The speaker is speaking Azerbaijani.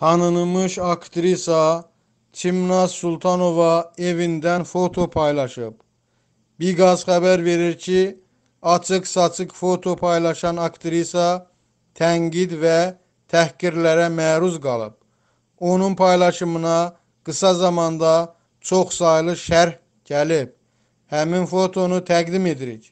tanınmış aktrisa Çimnaz Sultanova evinden foto paylaşıb. Bigaz xəbər verir ki, açıq-saçıq foto paylaşan aktrisa tənqid və təhqirlərə məruz qalıb. Onun paylaşımına qısa zamanda çoxsaylı şərh gəlib. Həmin fotonu təqdim edirik.